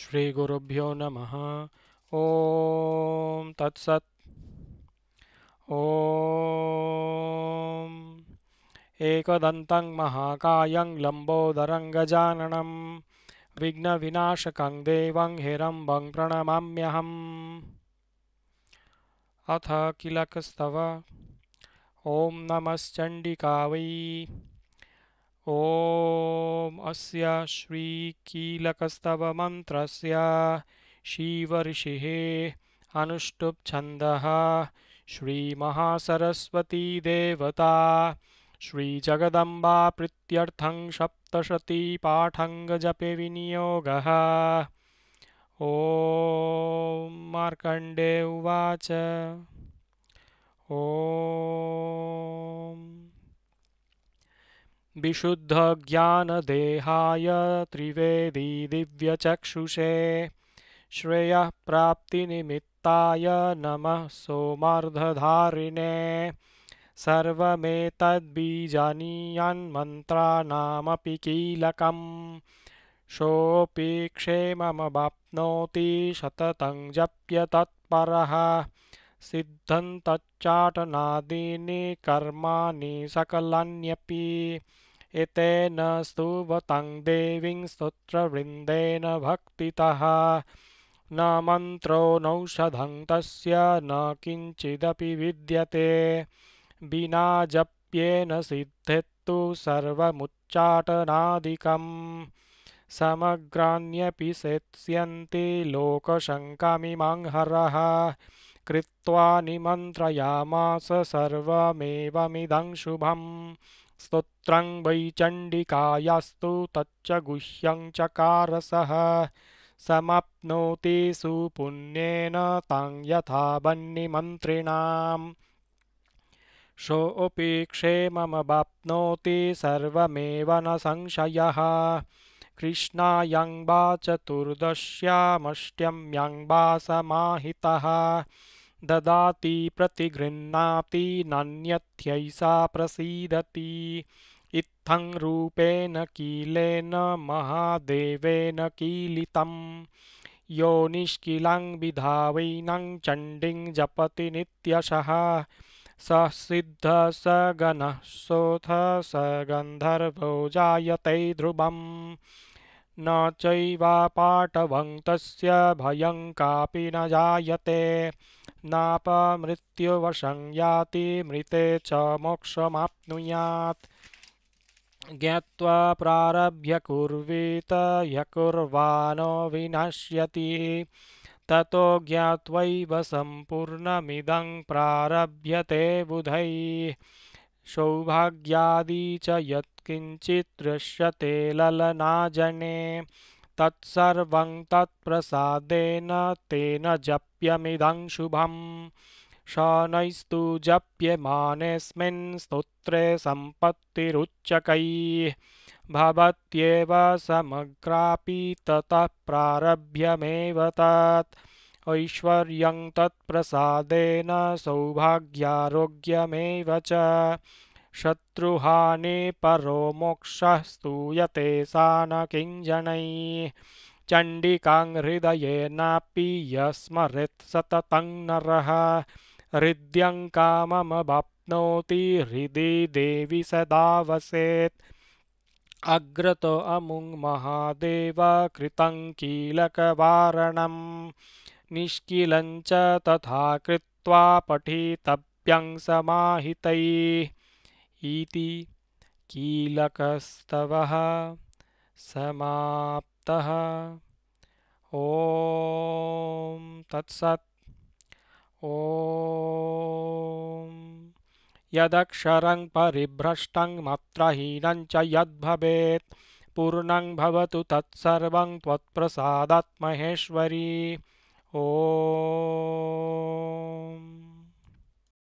श्रीगुरुभ्यो नमः ॐ तत्सत् ॐ एकदन्तं महाकायं लम्बोदरं गजाननं विघ्नविनाशकं देवं हिरम्बं प्रणमाम्यहम् अथ किलकस्तव ॐ नमश्चण्डिका वै ॐ अस्य देवता श्री जगदंबा श्रीमहासरस्वतीदेवता सप्तशती पाठंग जपे विनियोग ओ मार्कण्डे उवाच ओ विशुद्ध ज्ञान देहाय त्रिवेदी दिव्य चक्षुषे दिव्यचक्षुषे श्रेयः प्राप्तिनिमित्ताय नमः सोमार्धधारिणे सर्वमेतद्बीजानीयान्मन्त्राणामपि कीलकम् सोऽपि क्षेममवाप्नोति शततं जप्य तत्पर सिद्धं कर्मा सकलन्यपी इतेन स्तुवतं देवीं स्तोत्रवृन्देन भक्तितः न मन्त्रो नौषधं तस्य न किञ्चिदपि विद्यते विना जप्येन सिद्धित्तु सर्वमुच्चाटनादिकम् समग्राण्यपि सेत्स्यन्ति लोकशङ्कामिमां कृत्वा निमन्त्रयामास सर्वमेवमिदं शुभम् स्तोत्रं वै चण्डिकायास्तु तच्च गुह्यं चकारसः समाप्नोति सुपुण्येन तां यथा वह्निमन्त्रिणाम् सोऽपि क्षेममवाप्नोति सर्वमेव न संशयः कृष्णायां वा समाहितः ददाति प्रतिगृह्णाति नान्यथ्यैषा प्रसीदति इत्थं रूपेण कीलेन महादेवेन कीलितं यो निष्किलां विधावैनं चण्डीं जपति नित्यशः स सिद्ध स गणः सोऽथ स गन्धर्वो जायते ध्रुवम् न चैवापाटवं तस्य भयं कापि न जायते नापमृत्युवशंयाति मृते च मोक्षमाप्नुयात् ज्ञात्वा प्रारभ्य कुर्वीत यकुर्वानो विनश्यति ततो ज्ञात्वैव सम्पूर्णमिदं प्रारभ्यते बुधैः सौभाग्यादि च यत्किञ्चित् दृश्यते ललनाजने तत्सर्वं तत्प्रसादेन तेन जप्यमिदं शुभम् शनैस्तु जप्यमानेऽस्मिन् स्तोत्रे सम्पत्तिरुच्चकैः भवत्येव समग्रापि ततः प्रारभ्यमेव तत् ऐश्वर्यं तत्प्रसादेन सौभाग्यारोग्यमेव च शत्रुहानि परो मोक्षः स्तूयते सा न किञ्जनैः चण्डिकाङ्हृदयेनापि सततं नरः काममवाप्नोति हृदि देवि सदा वसेत् अमुं महादेव कृतं कीलकवारणं निष्किलञ्च तथा कृत्वा पठितव्यं समाहितैः इति कीलकस्तव समाप्तः ॐ तत्सत् ॐ यदक्षरं परिभ्रष्टं मात्रहीनं च यद्भवेत् पूर्णं भवतु तत्सर्वं त्वत्प्रसादात्